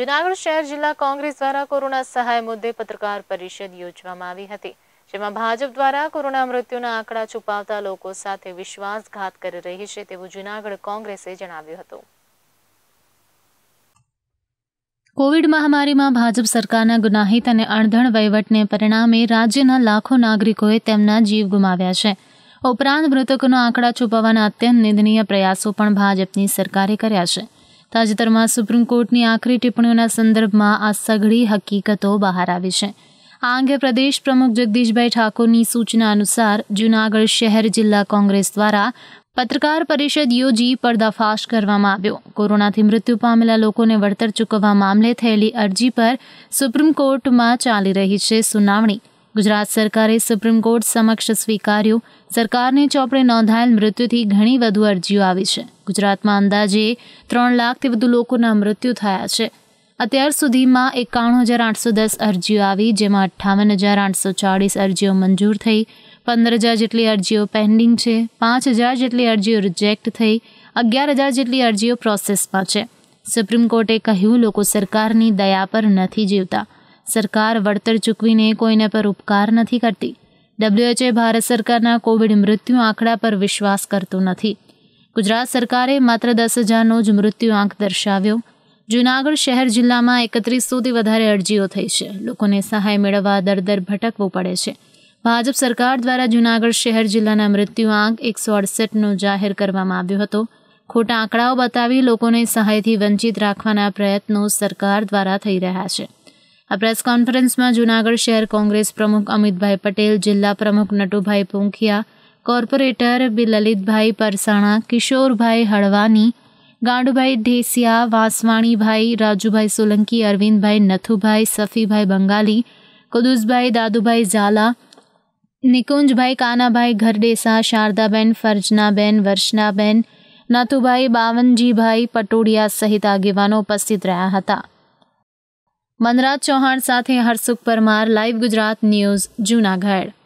જૂનાગઢ શહેર જિલ્લા કોંગ્રેસ દ્વારા કોરોના સહાય મુદ્દે પત્રકાર પરિષદ યોજવામાં આવી હતી જેમાં ભાજપ દ્વારા કોરોના મૃત્યુના આંકડા છુપાવતા લોકો સાથે વિશ્વાસઘાત કરી રહી છે તેવું જૂનાગઢ કોંગ્રેસે જણાવ્યું હતું કોવિડ મહામારીમાં ભાજપ સરકારના ગુનાહિત અને અણધણ વહીવટને પરિણામે રાજ્યના લાખો નાગરિકોએ તેમના જીવ ગુમાવ્યા છે ઉપરાંત મૃતકોનો આંકડા છુપાવવાના અત્યંત નિંદનીય પ્રયાસો પણ ભાજપની સરકારે કર્યા છે તાજેતરમાં સુપ્રીમ કોર્ટની આખરી ટિપ્પણીઓના સંદર્ભમાં આ સઘળી હકીકતો બહાર આવી છે આ અંગે પ્રદેશ પ્રમુખ જગદીશભાઈ ઠાકોરની સૂચના અનુસાર જૂનાગઢ શહેર જિલ્લા કોંગ્રેસ દ્વારા પત્રકાર પરિષદ યોજી પર્દાફાશ કરવામાં આવ્યો કોરોનાથી મૃત્યુ પામેલા લોકોને વળતર ચૂકવવા મામલે થયેલી અરજી પર સુપ્રીમ કોર્ટમાં ચાલી રહી છે સુનાવણી ગુજરાત સરકારે સુપ્રીમ કોર્ટ સમક્ષ સ્વીકાર્યો સરકારને ચોપડે નોંધાયેલ મૃત્યુથી ઘણી વધુ અરજીઓ આવી છે ગુજરાતમાં અંદાજે ત્રણ લાખથી વધુ લોકોના મૃત્યુ થયા છે અત્યાર સુધીમાં એકાણું હજાર આઠસો દસ અરજીઓ આવી જેમાં અઠ્ઠાવન હજાર આઠસો ચાળીસ અરજીઓ મંજૂર થઈ પંદર હજાર જેટલી અરજીઓ પેન્ડિંગ છે પાંચ હજાર જેટલી અરજીઓ રિજેક્ટ થઈ અગિયાર હજાર જેટલી અરજીઓ પ્રોસેસમાં છે સુપ્રીમ કોર્ટે કહ્યું લોકો સરકારની દયા પર નથી જીવતા સરકાર વળતર ચૂકવીને કોઈના પર ઉપકાર નથી કરતી ડબ્લ્યુએચએ ભારત સરકારના કોવિડ મૃત્યુ આંકડા પર વિશ્વાસ કરતો નથી ગુજરાત સરકારે માત્ર દસ હજારનો જ મૃત્યુ આંક દર્શાવ્યો જૂનાગઢ શહેર જિલ્લામાં એકત્રીસ સુધી વધારે અરજીઓ થઈ છે લોકોને સહાય મેળવવા દર દર ભટકવું પડે છે ભાજપ સરકાર દ્વારા જૂનાગઢ શહેર જિલ્લાના મૃત્યુ આંક એકસો અડસઠનો જાહેર કરવામાં આવ્યો હતો ખોટા આંકડાઓ બતાવી લોકોને સહાયથી વંચિત રાખવાના પ્રયત્નો સરકાર દ્વારા થઈ રહ્યા છે આ પ્રેસ કોન્ફરન્સમાં જૂનાગઢ શહેર કોંગ્રેસ પ્રમુખ અમિતભાઈ પટેલ જિલ્લા પ્રમુખ નટુભાઈ પુંખિયા કોર્પોરેટર બી લલિતભાઈ પરસાણા કિશોરભાઈ હળવાની ગાંડુભાઈ ઢેસિયા વાંસવાણીભાઈ રાજુભાઈ સોલંકી અરવિંદભાઈ નથુભાઈ સફીભાઈ બંગાલી કુદુસભાઈ દાદુભાઈ ઝાલા નિકુંજભાઈ કાનાભાઈ ઘરડેસા શારદાબેન ફરજનાબેન વર્ષનાબેન નાથુભાઈ બાવનજીભાઈ પટોડિયા સહિત આગેવાનો ઉપસ્થિત રહ્યા હતા મનરાજ ચૌહાણ સાથે હર્ષુખ પરમાર લાઈવ ગુજરાત ન્યૂઝ જૂનાગઢ